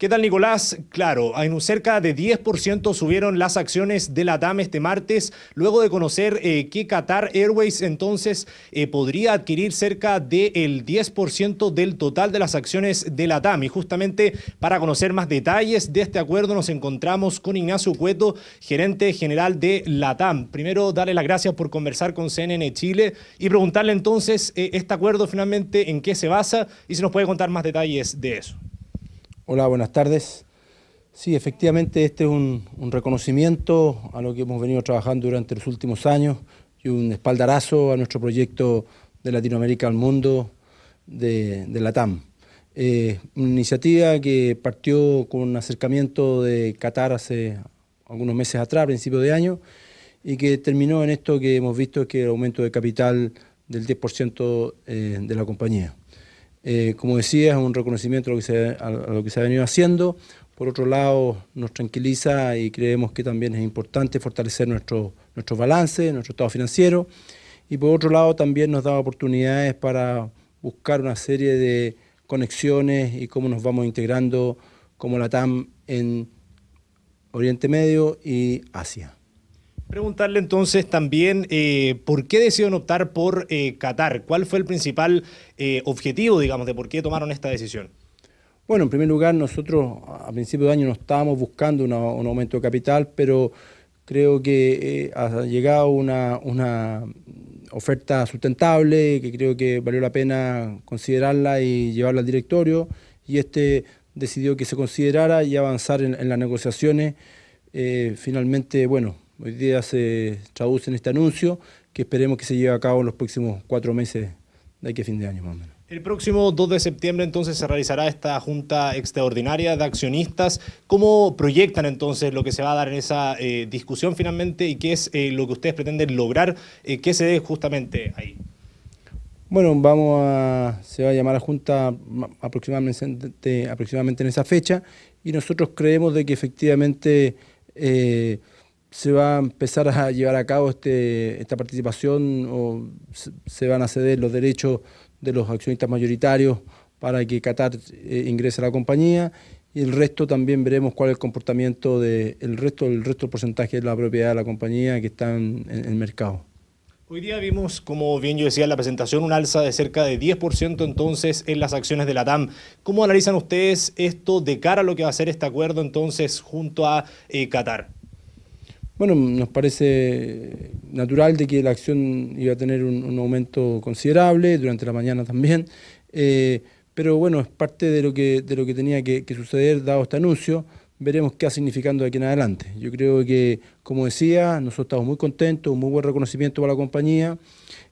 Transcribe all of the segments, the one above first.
¿Qué tal, Nicolás? Claro, en un cerca de 10% subieron las acciones de la este martes, luego de conocer eh, que Qatar Airways entonces eh, podría adquirir cerca del 10% del total de las acciones de la TAM. Y justamente para conocer más detalles de este acuerdo nos encontramos con Ignacio Cueto, gerente general de la TAM. Primero, darle las gracias por conversar con CNN Chile y preguntarle entonces eh, este acuerdo finalmente en qué se basa y si nos puede contar más detalles de eso. Hola, buenas tardes. Sí, efectivamente este es un, reconocimiento a lo que hemos venido trabajando durante los últimos años y un espaldarazo a nuestro proyecto de Latinoamérica al mundo de, la TAM. Eh, una iniciativa que partió con un acercamiento de Qatar hace algunos meses atrás, a principios de año, y que terminó en esto que hemos visto que el aumento de capital del 10% eh, de la compañía. Eh, como decía, es un reconocimiento a lo, que se, lo, que se, ha venido haciendo. Por otro lado, nos tranquiliza y creemos que también es importante fortalecer nuestro, nuestro balance, nuestro estado financiero. Y por otro lado, también nos da oportunidades para buscar una serie de conexiones y cómo nos vamos integrando como la TAM en Oriente Medio y Asia. Preguntarle entonces también eh, por qué decidieron optar por eh, Qatar, cuál fue el principal eh, objetivo, digamos, de por qué tomaron esta decisión. Bueno, en primer lugar, nosotros a principios de año no estábamos buscando un aumento de capital, pero creo que ha llegado una, oferta sustentable que creo que valió la pena considerarla y llevarla al directorio, y este decidió que se considerara y avanzar en, las negociaciones. finalmente, bueno, Hoy día se traduce en este anuncio que esperemos que se lleve a cabo en los próximos cuatro meses de aquí a fin de año más o menos. El próximo 2 de septiembre entonces se realizará esta junta extraordinaria de accionistas. ¿Cómo proyectan entonces lo que se va a dar en esa eh, discusión finalmente y qué es eh, lo que ustedes pretenden lograr? Eh, ¿Qué se dé justamente ahí? Bueno, vamos a, se va a llamar a junta aproximadamente, aproximadamente en esa fecha y nosotros creemos de que efectivamente eh, se va a empezar a llevar a cabo este, esta participación o se, van a ceder los derechos de los accionistas mayoritarios para que Qatar eh, ingrese a la compañía y el resto también veremos cuál es el comportamiento del resto, el resto del porcentaje de la propiedad de la compañía que está en, el mercado. Hoy día vimos, como bien yo decía en la presentación, un alza de cerca de 10% entonces en las acciones de la TAM. ¿Cómo analizan ustedes esto de cara a lo que va a ser este acuerdo entonces junto a eh, Qatar? Bueno, nos parece natural de que la acción iba a tener un, aumento considerable durante la mañana también, eh, pero bueno, es parte de lo que, de lo que tenía que, suceder dado este anuncio veremos qué ha significando de aquí en adelante. Yo creo que, como decía, nosotros estamos muy contentos, un muy buen reconocimiento para la compañía.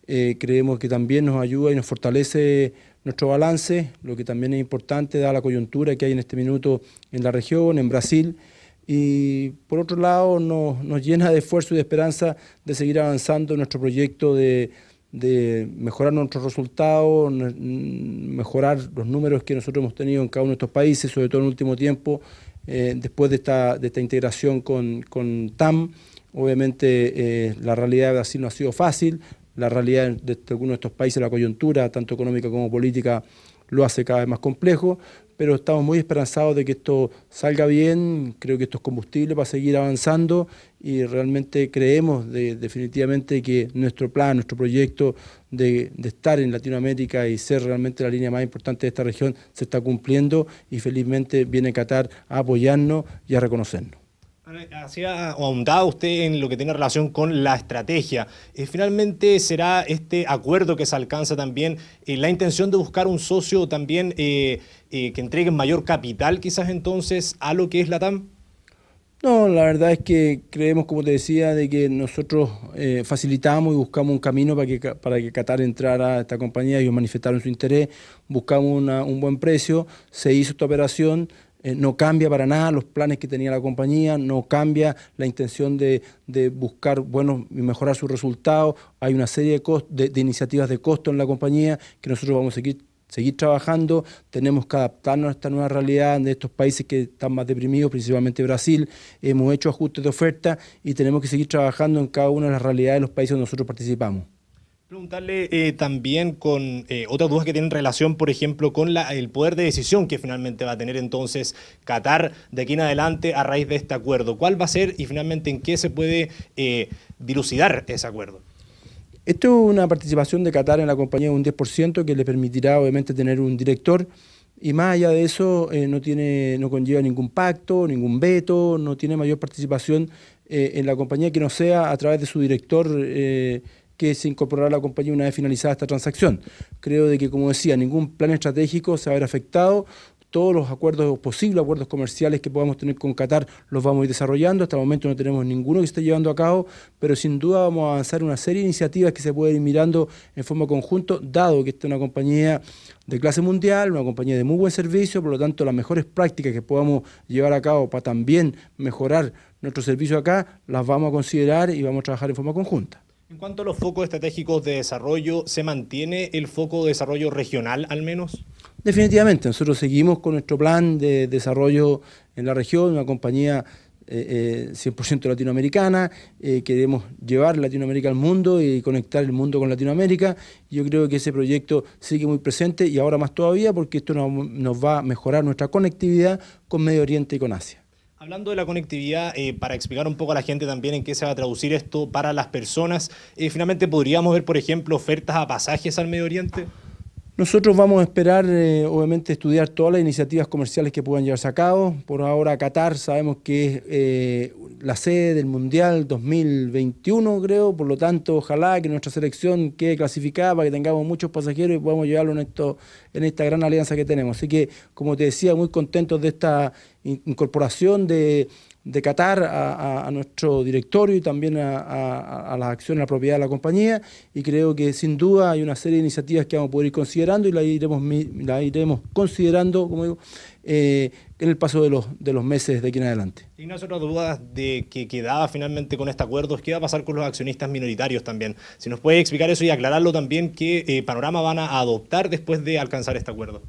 Eh, creemos que también nos ayuda y nos fortalece nuestro balance, lo que también es importante, dada la coyuntura que hay en este minuto en la región, en Brasil y por otro lado nos, llena de esfuerzo y de esperanza de seguir avanzando en nuestro proyecto de, mejorar nuestros resultados, mejorar los números que nosotros hemos tenido en cada uno de estos países, sobre todo en el último tiempo, eh, después de esta, esta integración con, TAM. Obviamente eh, la realidad de Brasil no ha sido fácil, la realidad de, algunos de estos países, la coyuntura, tanto económica como política, lo hace cada vez más complejo, pero estamos muy esperanzados de que esto salga bien, creo que esto es combustible para seguir avanzando y realmente creemos definitivamente que nuestro plan, nuestro proyecto de, de, estar en Latinoamérica y ser realmente la línea más importante de esta región se está cumpliendo y felizmente viene Qatar a apoyarnos y a reconocernos. Hacía o ahondaba usted en lo que tiene relación con la estrategia. Eh, finalmente, ¿será este acuerdo que se alcanza también eh, la intención de buscar un socio también eh, que entregue mayor capital quizás entonces a lo que es la TAM? No, la verdad es que creemos, como te decía, de que nosotros facilitamos y buscamos un camino para que, para que Qatar entrara a esta compañía, y manifestaron su interés, buscamos un buen precio, se hizo esta operación, eh, no cambia para nada los planes que tenía la compañía, no cambia la intención de, buscar, y mejorar sus resultados. Hay una serie de, de, iniciativas de costo en la compañía que nosotros vamos a seguir, seguir trabajando. Tenemos que adaptarnos a esta nueva realidad de estos países que están más deprimidos, principalmente Brasil. Hemos hecho ajustes de oferta y tenemos que seguir trabajando en cada una de las realidades de los países donde nosotros participamos. Preguntarle eh, también con eh, otras dudas que tienen relación, por ejemplo, con el poder de decisión que finalmente va a tener entonces Qatar de aquí en adelante a raíz de este acuerdo. ¿Cuál va a ser y finalmente en qué se puede eh, dilucidar ese acuerdo? Esto es una participación de Qatar en la compañía de un 10% que le permitirá obviamente tener un director y más allá de eso no, tiene, no conlleva ningún pacto, ningún veto, no tiene mayor participación en la compañía que no sea a través de su director que se incorporará a la compañía una vez finalizada esta transacción. Creo de que, como decía, ningún plan estratégico se va a ver afectado. Todos los acuerdos posibles acuerdos comerciales que podamos tener con Qatar los vamos a ir desarrollando. Hasta el momento no tenemos ninguno que esté llevando a cabo, pero sin duda vamos a avanzar una serie de iniciativas que se pueden ir mirando en forma conjunta, dado que esta es una compañía de clase mundial, una compañía de muy buen servicio, por lo tanto las mejores prácticas que podamos llevar a cabo para también mejorar nuestro servicio acá, las vamos a considerar y vamos a trabajar en forma conjunta. En cuanto a los focos estratégicos de desarrollo, ¿se mantiene el foco de desarrollo regional al menos? Definitivamente, nosotros seguimos con nuestro plan de desarrollo en la región, una compañía 100% eh, eh, latinoamericana, eh, queremos llevar Latinoamérica al mundo y conectar el mundo con Latinoamérica. Yo creo que ese proyecto sigue muy presente y ahora más todavía porque esto nos va a mejorar nuestra conectividad con Medio Oriente y con Asia. Hablando de la conectividad, eh, para explicar un poco a la gente también en qué se va a traducir esto para las personas, eh, finalmente podríamos ver, por ejemplo, ofertas a pasajes al Medio Oriente. Nosotros vamos a esperar, eh, obviamente, estudiar todas las iniciativas comerciales que puedan llevarse a cabo. Por ahora, Qatar sabemos que es eh, la sede del Mundial 2021, creo. Por lo tanto, ojalá que nuestra selección quede clasificada para que tengamos muchos pasajeros y podamos llevarlo en, en esta gran alianza que tenemos. Así que, como te decía, muy contentos de esta incorporación de de Qatar a, nuestro directorio y también a, las acciones, a la propiedad de la compañía. Y creo que sin duda hay una serie de iniciativas que vamos a poder ir considerando y las iremos, la iremos considerando, como digo, eh, en el paso de los, de los meses de aquí en adelante. Ignacio, una duda de que quedaba finalmente con este acuerdo es qué va a pasar con los accionistas minoritarios también. Si nos puede explicar eso y aclararlo también, qué eh, panorama van a adoptar después de alcanzar este acuerdo.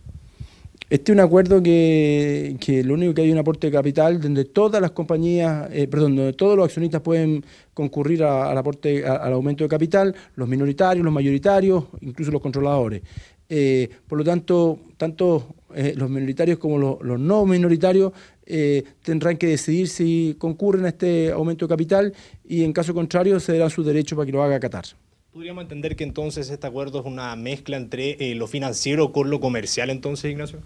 Este es un acuerdo que, lo único que hay es un aporte de capital donde todas las compañías, eh, perdón, donde todos los accionistas pueden concurrir al aporte, al aumento de capital, los minoritarios, los mayoritarios, incluso los controladores. Eh, por lo tanto, tanto eh, los minoritarios como los, no minoritarios tendrán que decidir si concurren a este aumento de capital y en caso contrario cederán su derecho para que lo haga Qatar. ¿Podríamos entender que entonces este acuerdo es una mezcla entre eh, lo financiero con lo comercial entonces, Ignacio?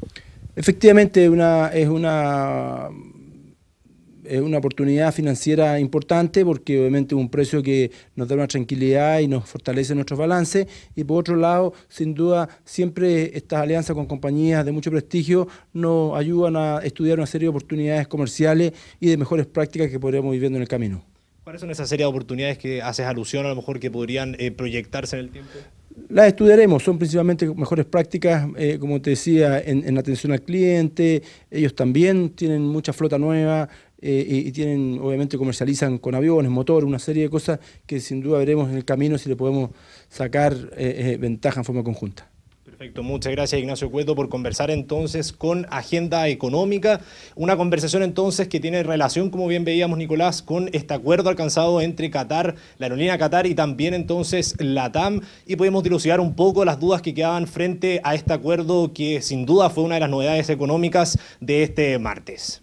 Efectivamente, una, es una es una oportunidad financiera importante porque obviamente es un precio que nos da una tranquilidad y nos fortalece nuestro balance y por otro lado, sin duda, siempre estas alianzas con compañías de mucho prestigio nos ayudan a estudiar una serie de oportunidades comerciales y de mejores prácticas que podríamos ir viendo en el camino. ¿Cuáles son esas series de oportunidades que haces alusión a lo mejor que podrían eh, proyectarse en el tiempo? Las estudiaremos, son principalmente mejores prácticas, eh, como te decía, en, atención al cliente, ellos también tienen mucha flota nueva eh, y, tienen, obviamente comercializan con aviones, motor, una serie de cosas que sin duda veremos en el camino si le podemos sacar ventaja en forma conjunta. Perfecto, muchas gracias Ignacio Cueto por conversar entonces con Agenda Económica, una conversación entonces que tiene relación, como bien veíamos Nicolás, con este acuerdo alcanzado entre Qatar, la aerolínea Qatar y también entonces la TAM y podemos dilucidar un poco las dudas que quedaban frente a este acuerdo que sin duda fue una de las novedades económicas de este martes.